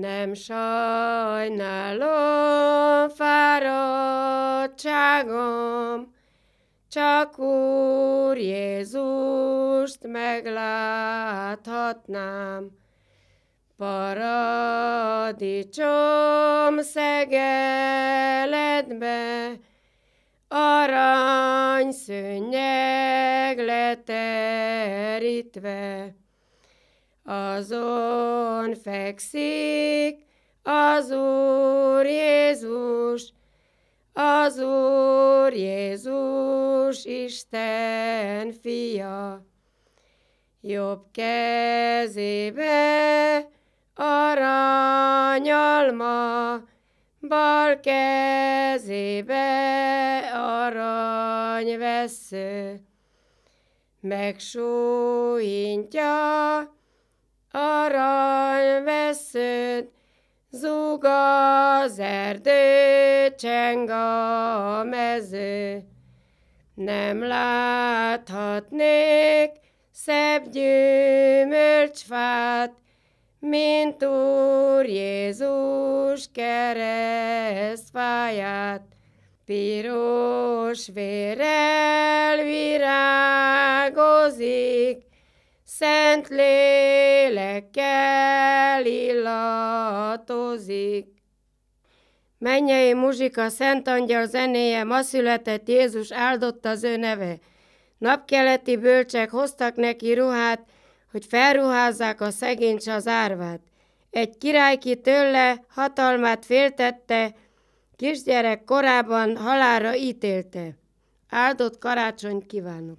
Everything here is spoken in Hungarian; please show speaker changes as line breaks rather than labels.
Nem sajnálom fáradtságom, csak Úr Jézust megláthatnám. Paradicsom szegeledbe, arany szőnyeg leterítve azon fekszik az Úr Jézus, az Úr Jézus Isten fia. Jobb kezébe aranyalma, bal kezébe aranyvesző. Megsújintja veszőt, zúg az erdő, cseng a mező. Nem láthatnék szebb gyümölcsfát, mint Úr Jézus keresztfáját. Piros vérrel virágozik, Szent lélekkel illatozik. Mennyei muzsika, szent angyal zenéje, ma született Jézus, áldott az ő neve. Napkeleti bölcsek hoztak neki ruhát, hogy felruházzák a szegény az árvát. Egy király, ki tőle hatalmát féltette, kisgyerek korában halára ítélte. Áldott karácsony kívánok!